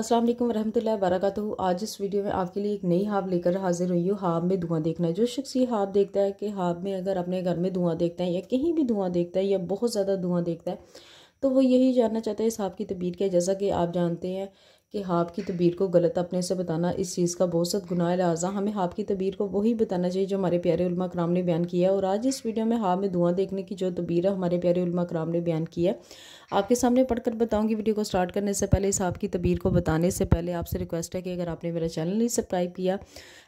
अस्सलाम वालेकुम रहमतुल्लाहि आज इस वीडियो में आपके लिए एक नई हाब लेकर हाजिर हुई हूँ हाब में धुआं देखना है जो शख्स ये हाब देखता है कि हाब में अगर अपने घर में धुआं देखता है या कहीं भी धुआं देखता है या बहुत ज़्यादा धुआं देखता है तो वो यही जानना चाहता है इस हाब की तबीयत क्या जैसा कि आप जानते हैं कि हाफ की तबीर को गलत अपने से बताना इस चीज़ का बहुत सब गुनाह लिहाजा हमें हाफ की तबीर को वही बताना चाहिए जो हमारे प्यारे उलमा कराम ने बयान किया और आज इस वीडियो में हाफ में धुआं देखने की जो तबीर है हमारे प्यारे उल्मा कराम ने बयान किया आपके सामने पढ़कर बताऊंगी वीडियो को स्टार्ट करने से पहले इस हाफ की तबीर को बताने से पहले आपसे रिक्वेस्ट है कि अगर आपने मेरा चैनल नहीं सब्सक्राइब किया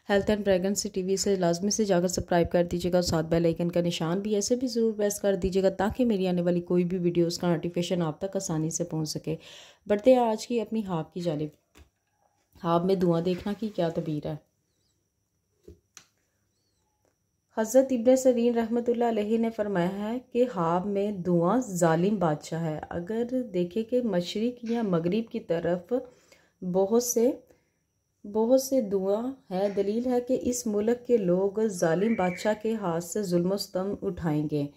हेल्थ एंड प्रेगनेंसी टीवी से लाजमी से जाकर सब्सक्राइब कर दीजिएगा साथ बेल आइकन का निशान भी ऐसे भी ज़रूर प्रेस कर दीजिएगा ताकि मेरी आने वाली कोई भी वीडियोस का नोटिफिकेशन आप तक आसानी से पहुंच सके बढ़ते हैं आज की अपनी हाब की जानब हाब में धुआं देखना की क्या तबीर है हज़रत इबन सरीन रहमत ने फरमाया है कि हाब में धुआं ालिम बादशाह है अगर देखें कि मशरक़ या मगरब की तरफ बहुत से बहुत से दुआ है दलील है कि इस मुल्क के लोग जालिम बादशाह के हाथ से जुल्म सितम उठाएंगे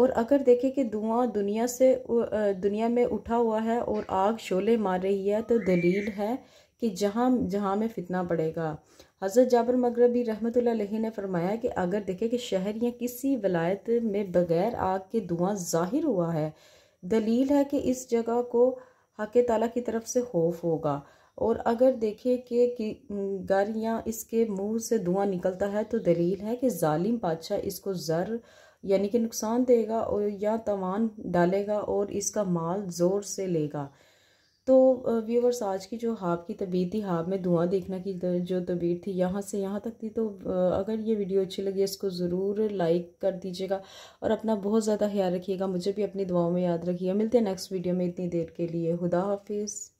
और अगर देखें कि दुआ दुनिया से दुनिया में उठा हुआ है और आग शोले मार रही है तो दलील है कि जहाँ जहाँ में फितना पड़ेगा हज़रत जाबर मगरबी रहमत ने फरमाया कि अगर देखें कि शहर या किसी वलायत में बग़ैर आग के दुआ ज़ाहिर हुआ है दलील है कि इस जगह को हक ताला की तरफ से खौफ होगा और अगर देखिए कि गर या इसके मुंह से धुआं निकलता है तो दलील है कि जालिम बादशाह इसको ज़र यानी कि नुकसान देगा और या तवान डालेगा और इसका माल ज़ोर से लेगा तो व्यूवर्स आज की जो हाब की तबीयत थी हाब में धुआं देखना की जो तबीयत थी यहाँ से यहाँ तक थी तो अगर ये वीडियो अच्छी लगी इसको ज़रूर लाइक कर दीजिएगा और अपना बहुत ज़्यादा ख्याल रखिएगा मुझे भी अपनी दुआओं में याद रखिएगा मिलते हैं नेक्स्ट वीडियो में इतनी देर के लिए खुदा हाफिज़